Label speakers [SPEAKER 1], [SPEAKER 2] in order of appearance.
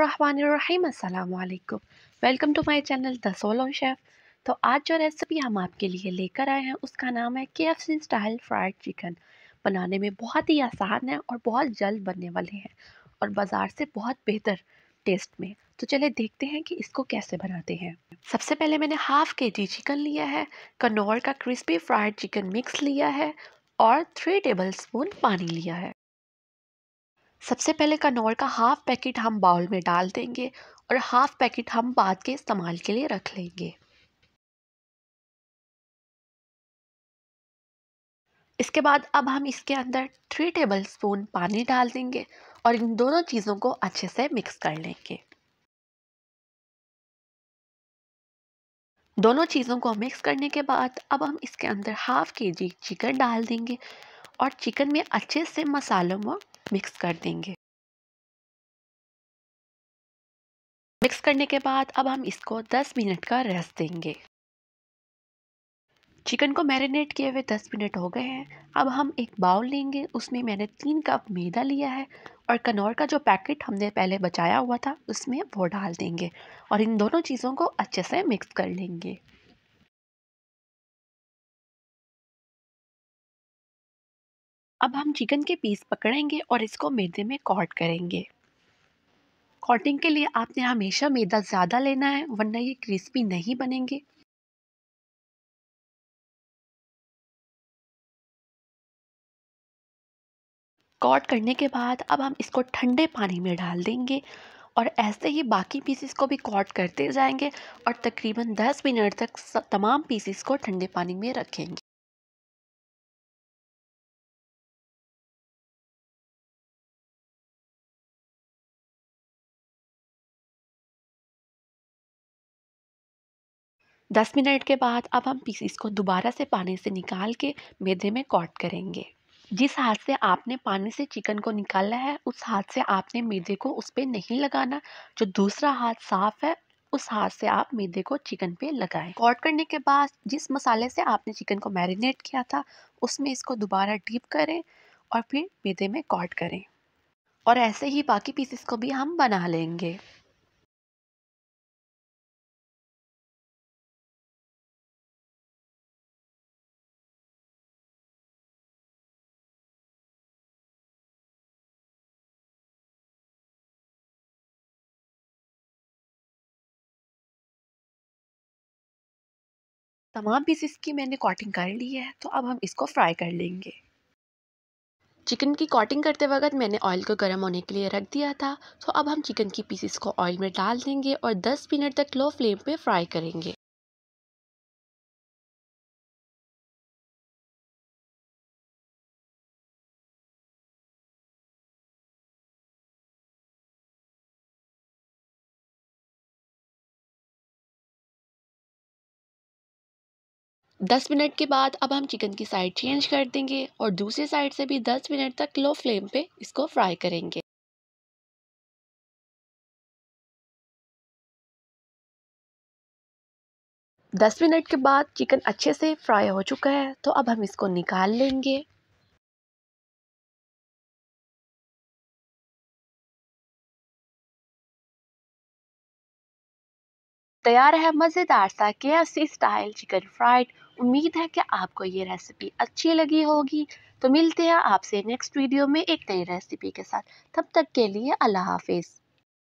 [SPEAKER 1] अस्सलाम welcome to my channel the solo chef तो आज जो रेसिपी हम आपके लिए लेकर आए हैं उसका नाम है के स्टाइल फ्राइड चिकन बनाने में बहुत ही आसान है और बहुत जल्द बनने वाले हैं और बाज़ार से बहुत बेहतर टेस्ट में तो चले देखते हैं कि इसको कैसे बनाते हैं सबसे पहले मैंने हाफ़ के जी चिकन लिया है कनौर का क्रिस्पी फ्राइड चिकन मिक्स लिया है और थ्री टेबल स्पून पानी लिया है सबसे पहले कनौर का हाफ़ पैकेट हम बाउल में डाल देंगे और हाफ़ पैकेट हम बाद के इस्तेमाल के लिए रख लेंगे इसके बाद अब हम इसके अंदर थ्री टेबल स्पून पानी डाल देंगे और इन दोनों चीज़ों को अच्छे से मिक्स कर लेंगे दोनों चीज़ों को मिक्स करने के बाद अब हम इसके अंदर हाफ़ के जी चिकन डाल देंगे और चिकन में अच्छे से मसालों और मिक्स कर देंगे मिक्स करने के बाद अब हम इसको 10 मिनट का रेस्ट देंगे चिकन को मैरिनेट किए हुए 10 मिनट हो गए हैं अब हम एक बाउल लेंगे उसमें मैंने तीन कप मैदा लिया है और कनौर का जो पैकेट हमने पहले बचाया हुआ था उसमें वो डाल देंगे और इन दोनों चीज़ों को अच्छे से मिक्स कर लेंगे अब हम चिकन के पीस पकड़ेंगे और इसको मैदे में कॉट करेंगे कॉटिंग के लिए आपने हमेशा मैदा ज़्यादा लेना है वरना ये क्रिस्पी नहीं बनेंगे कॉट करने के बाद अब हम इसको ठंडे पानी में डाल देंगे और ऐसे ही बाकी पीसीस को भी कॉट करते जाएंगे और तकरीबन 10 मिनट तक तमाम पीसीस को ठंडे पानी में रखेंगे दस मिनट के बाद अब हम पीसीस को दोबारा से पानी से निकाल के मैदे में कॉट करेंगे जिस हाथ से आपने पानी से चिकन को निकाला है उस हाथ से आपने मैदे को उस पर नहीं लगाना जो दूसरा हाथ साफ है उस हाथ से आप मैदे को चिकन पे लगाएं कॉट करने के बाद जिस मसाले से आपने चिकन को मैरिनेट किया था उसमें इसको दोबारा डीप करें और फिर मैदे में कॉट करें और ऐसे ही बाकी पीसेस को भी हम बना लेंगे तमाम पीसेस की मैंने कॉटिंग कर ली है तो अब हम इसको फ्राई कर लेंगे चिकन की कॉटिंग करते वक्त मैंने ऑयल को गर्म होने के लिए रख दिया था तो अब हम चिकन की पीसेस को ऑयल में डाल देंगे और 10 मिनट तक लो फ्लेम पे फ्राई करेंगे 10 मिनट के बाद अब हम चिकन की साइड चेंज कर देंगे और दूसरी साइड से भी 10 मिनट तक लो फ्लेम पे इसको फ्राई करेंगे
[SPEAKER 2] दस मिनट के बाद चिकन अच्छे से फ्राई हो चुका है तो अब हम इसको निकाल लेंगे
[SPEAKER 1] तैयार है मज़ेदार सा K F C style chicken fried उम्मीद है कि आपको ये रेसिपी अच्छी लगी होगी तो मिलते हैं आपसे नेक्स्ट वीडियो में एक नई रेसिपी के साथ तब तक के लिए अल्लाह हाफिज़